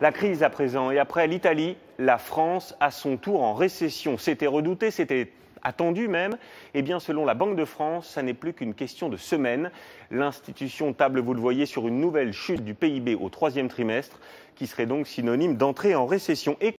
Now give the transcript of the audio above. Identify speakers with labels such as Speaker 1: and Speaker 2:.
Speaker 1: La crise à présent, et après l'Italie, la France à son tour en récession. C'était redouté, c'était attendu même. Eh bien, selon la Banque de France, ça n'est plus qu'une question de semaines. L'institution table, vous le voyez, sur une nouvelle chute du PIB au troisième trimestre, qui serait donc synonyme d'entrée en récession.